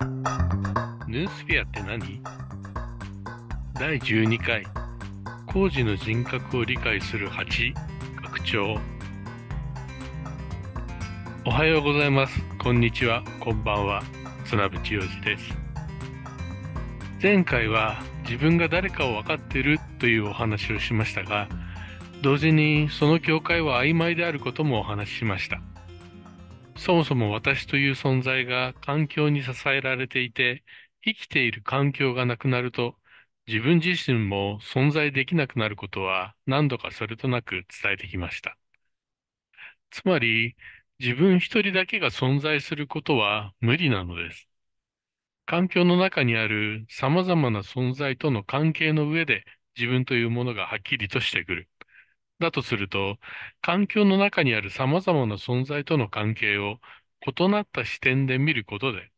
ヌースフィアって何第12回工事の人格を理解する8拡張おはようございますこんにちはこんばんは綱渕洋二です前回は自分が誰かを分かっているというお話をしましたが同時にその境界は曖昧であることもお話ししましたそもそも私という存在が環境に支えられていて、生きている環境がなくなると、自分自身も存在できなくなることは何度かそれとなく伝えてきました。つまり、自分一人だけが存在することは無理なのです。環境の中にある様々な存在との関係の上で自分というものがはっきりとしてくる。だとすると、環境の中にある様々な存在との関係を異なった視点で見ることで、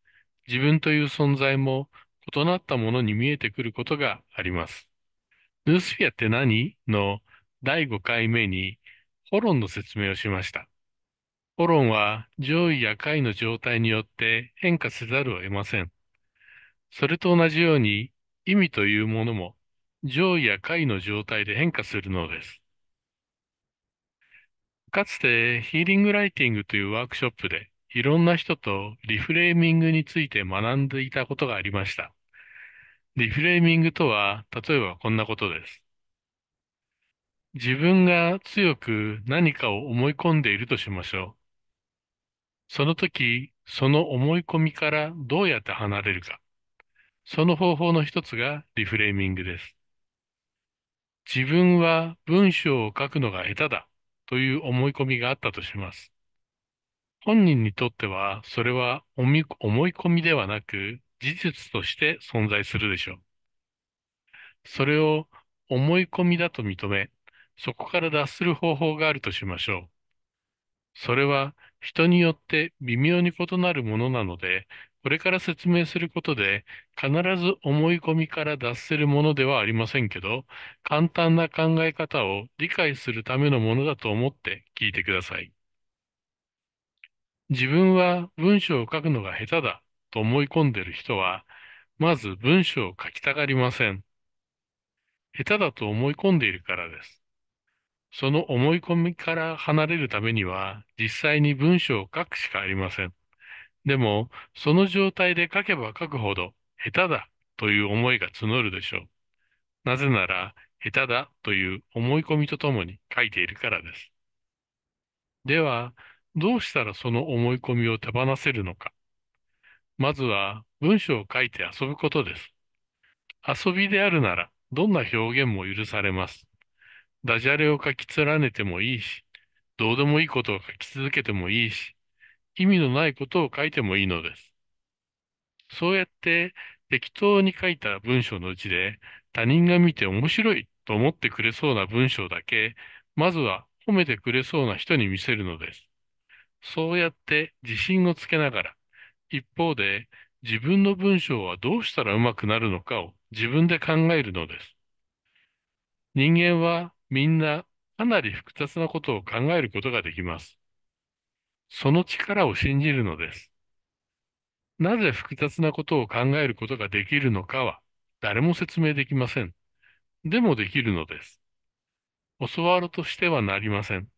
自分という存在も異なったものに見えてくることがあります。ヌースフィアって何の第5回目にホロンの説明をしました。ホロンは上位や下位の状態によって変化せざるを得ません。それと同じように意味というものも上位や下位の状態で変化するのです。かつてヒーリングライティングというワークショップでいろんな人とリフレーミングについて学んでいたことがありました。リフレーミングとは、例えばこんなことです。自分が強く何かを思い込んでいるとしましょう。その時、その思い込みからどうやって離れるか。その方法の一つがリフレーミングです。自分は文章を書くのが下手だ。という思い込みがあったとします。本人にとっては、それは思い込みではなく、事実として存在するでしょう。それを思い込みだと認め、そこから脱する方法があるとしましょう。それは人によって微妙に異なるものなので、これから説明することで、必ず思い込みから脱せるものではありませんけど、簡単な考え方を理解するためのものだと思って聞いてください。自分は文章を書くのが下手だと思い込んでいる人は、まず文章を書きたがりません。下手だと思い込んでいるからです。その思い込みから離れるためには、実際に文章を書くしかありません。でも、その状態で書けば書くほど、下手だという思いが募るでしょう。なぜなら、下手だという思い込みとともに書いているからです。では、どうしたらその思い込みを手放せるのか。まずは、文章を書いて遊ぶことです。遊びであるなら、どんな表現も許されます。ダジャレを書き連ねてもいいし、どうでもいいことを書き続けてもいいし、意味のないことを書いてもいいのです。そうやって適当に書いた文章のうちで他人が見て面白いと思ってくれそうな文章だけ、まずは褒めてくれそうな人に見せるのです。そうやって自信をつけながら、一方で自分の文章はどうしたらうまくなるのかを自分で考えるのです。人間はみんなかなり複雑なことを考えることができます。その力を信じるのです。なぜ複雑なことを考えることができるのかは誰も説明できません。でもできるのです。教わるとしてはなりません。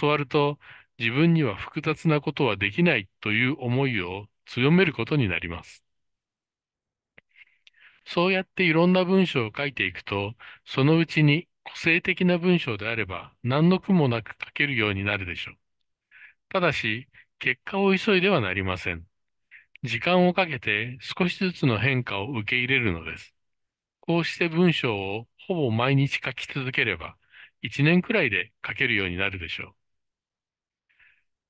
教わると自分には複雑なことはできないという思いを強めることになります。そうやっていろんな文章を書いていくと、そのうちに個性的な文章であれば何の苦もなく書けるようになるでしょう。ただし、結果を急いではなりません。時間をかけて少しずつの変化を受け入れるのです。こうして文章をほぼ毎日書き続ければ、1年くらいで書けるようになるでしょう。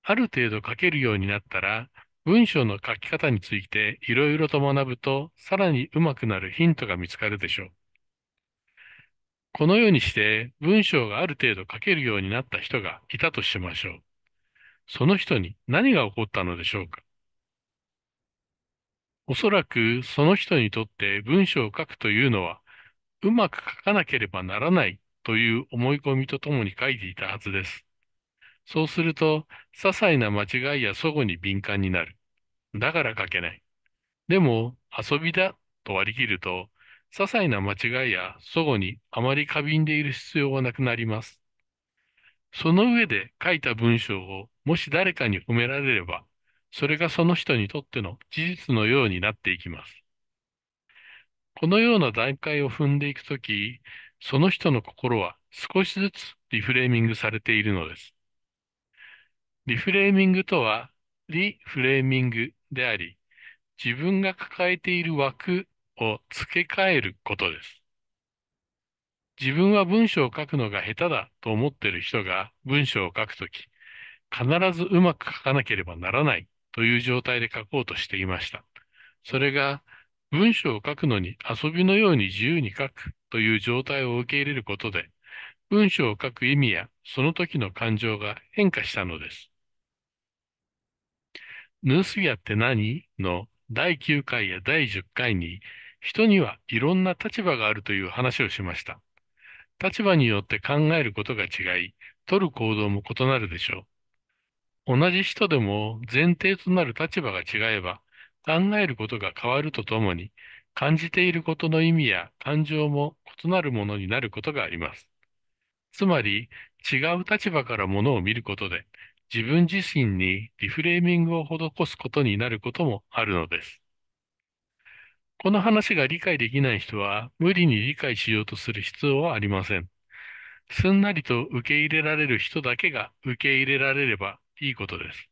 ある程度書けるようになったら、文章の書き方についていろいろと学ぶと、さらに上手くなるヒントが見つかるでしょう。このようにして文章がある程度書けるようになった人がいたとしましょう。その人に何が起こったのでしょうかおそらくその人にとって文章を書くというのはうまく書かなければならないという思い込みとともに書いていたはずです。そうすると、些細な間違いや祖母に敏感になる。だから書けない。でも、遊びだと割り切ると、些細な間違いや祖母にあまり過敏でいる必要はなくなります。その上で書いた文章をもし誰かに褒められれば、それがその人にとっての事実のようになっていきます。このような段階を踏んでいくとき、その人の心は少しずつリフレーミングされているのです。リフレーミングとは、リフレーミングであり、自分が抱えている枠を付け替えることです。自分は文章を書くのが下手だと思っている人が文章を書くとき、必ずうまく書かなければならないという状態で書こうとしていました。それが文章を書くのに遊びのように自由に書くという状態を受け入れることで、文章を書く意味やその時の感情が変化したのです。ヌースギアって何の第9回や第10回に、人にはいろんな立場があるという話をしました。立場によって考えることが違い、取る行動も異なるでしょう。同じ人でも前提となる立場が違えば考えることが変わるとともに感じていることの意味や感情も異なるものになることがあります。つまり違う立場からものを見ることで自分自身にリフレーミングを施すことになることもあるのです。この話が理解できない人は無理に理解しようとする必要はありません。すんなりと受け入れられる人だけが受け入れられればいいことです。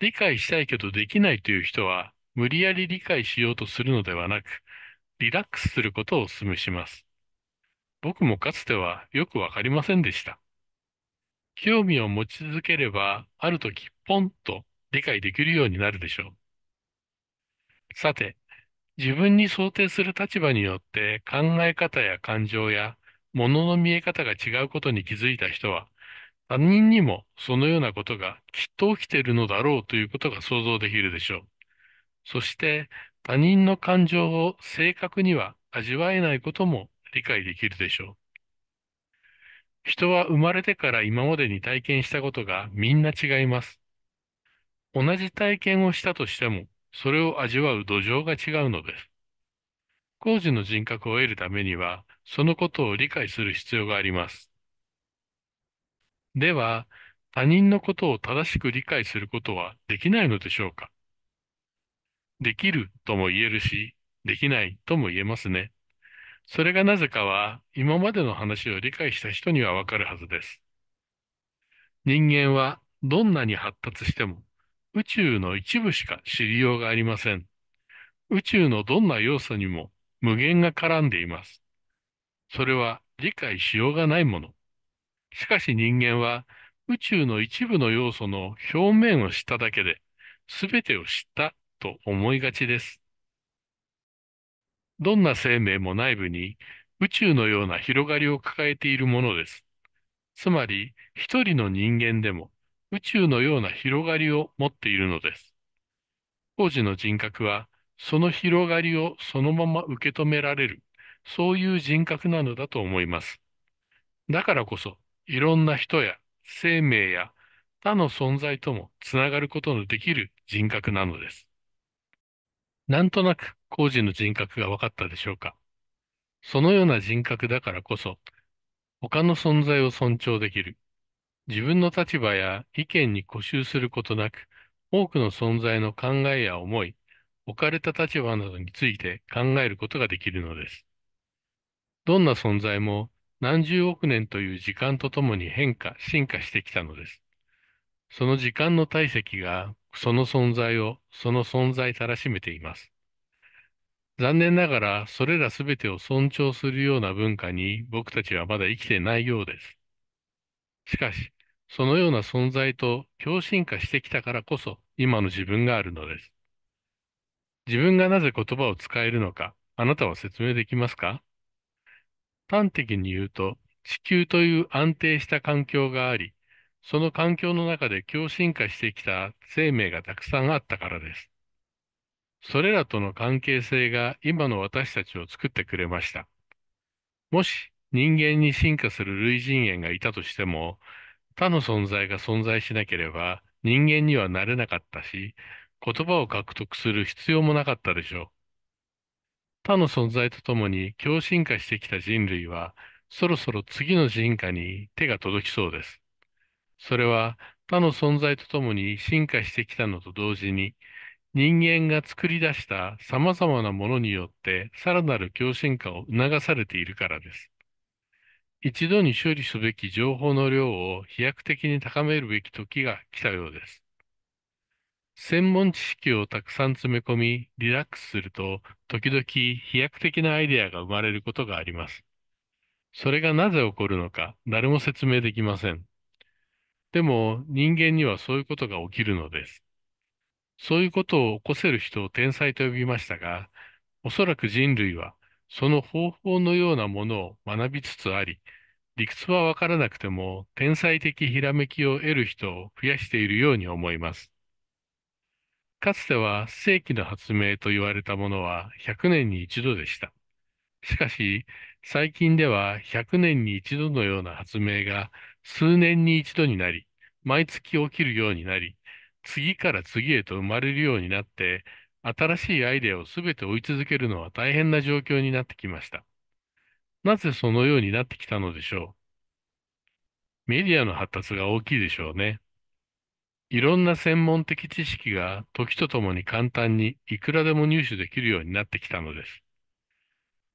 理解したいけどできないという人は、無理やり理解しようとするのではなく、リラックスすることをお勧めします。僕もかつてはよくわかりませんでした。興味を持ち続ければ、ある時、ポンと理解できるようになるでしょう。さて、自分に想定する立場によって考え方や感情や物の見え方が違うことに気づいた人は、他人にもそのようなことがきっと起きているのだろうということが想像できるでしょう。そして他人の感情を正確には味わえないことも理解できるでしょう。人は生まれてから今までに体験したことがみんな違います。同じ体験をしたとしても、それを味わう土壌が違うのです。工事の人格を得るためには、そのことを理解する必要があります。では、他人のことを正しく理解することはできないのでしょうかできるとも言えるし、できないとも言えますね。それがなぜかは、今までの話を理解した人にはわかるはずです。人間はどんなに発達しても、宇宙の一部しか知りようがありません。宇宙のどんな要素にも無限が絡んでいます。それは理解しようがないもの。しかし人間は宇宙の一部の要素の表面を知っただけで、全てを知ったと思いがちです。どんな生命も内部に宇宙のような広がりを抱えているものです。つまり、一人の人間でも宇宙のような広がりを持っているのです。当時の人格は、その広がりをそのまま受け止められる、そういう人格なのだと思います。だからこそ、いろんな人や生命や他の存在ともつながることのできる人格なのです。なんとなく工事の人格が分かったでしょうかそのような人格だからこそ、他の存在を尊重できる。自分の立場や意見に固執することなく、多くの存在の考えや思い、置かれた立場などについて考えることができるのです。どんな存在も何十億年という時間とともに変化、進化してきたのです。その時間の体積が、その存在を、その存在たらしめています。残念ながら、それらすべてを尊重するような文化に僕たちはまだ生きてないようです。しかし、そのような存在と共進化してきたからこそ、今の自分があるのです。自分がなぜ言葉を使えるのか、あなたは説明できますか端的に言うと、地球という安定した環境があり、その環境の中で共進化してきた生命がたくさんあったからです。それらとの関係性が今の私たちを作ってくれました。もし人間に進化する類人猿がいたとしても、他の存在が存在しなければ人間にはなれなかったし、言葉を獲得する必要もなかったでしょう。他の存在とともに共進化してきた人類は、そろそろ次の進化に手が届きそうです。それは他の存在とともに進化してきたのと同時に、人間が作り出した様々なものによってさらなる共進化を促されているからです。一度に処理すべき情報の量を飛躍的に高めるべき時が来たようです。専門知識をたくさん詰め込み、リラックスすると、時々飛躍的なアイデアが生まれることがあります。それがなぜ起こるのか、誰も説明できません。でも、人間にはそういうことが起きるのです。そういうことを起こせる人を天才と呼びましたが、おそらく人類は、その方法のようなものを学びつつあり、理屈はわからなくても、天才的ひらめきを得る人を増やしているように思います。かつては世紀の発明と言われたものは100年に一度でした。しかし、最近では100年に一度のような発明が数年に一度になり、毎月起きるようになり、次から次へと生まれるようになって、新しいアイデアを全て追い続けるのは大変な状況になってきました。なぜそのようになってきたのでしょう。メディアの発達が大きいでしょうね。いろんな専門的知識が時とともに簡単にいくらでも入手できるようになってきたのです。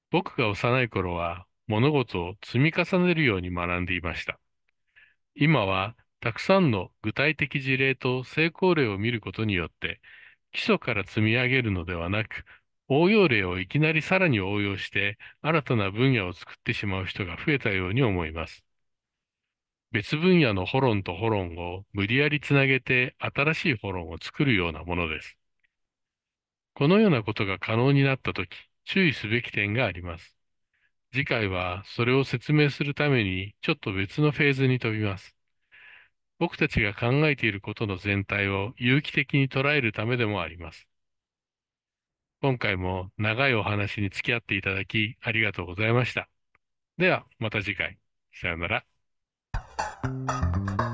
僕が幼い頃は物事を積み重ねるように学んでいました。今はたくさんの具体的事例と成功例を見ることによって基礎から積み上げるのではなく応用例をいきなりさらに応用して新たな分野を作ってしまう人が増えたように思います。別分野のホロンとホロンを無理やりつなげて新しいホロンを作るようなものです。このようなことが可能になったとき、注意すべき点があります。次回はそれを説明するためにちょっと別のフェーズに飛びます。僕たちが考えていることの全体を有機的に捉えるためでもあります。今回も長いお話に付き合っていただきありがとうございました。ではまた次回。さようなら。Thank you.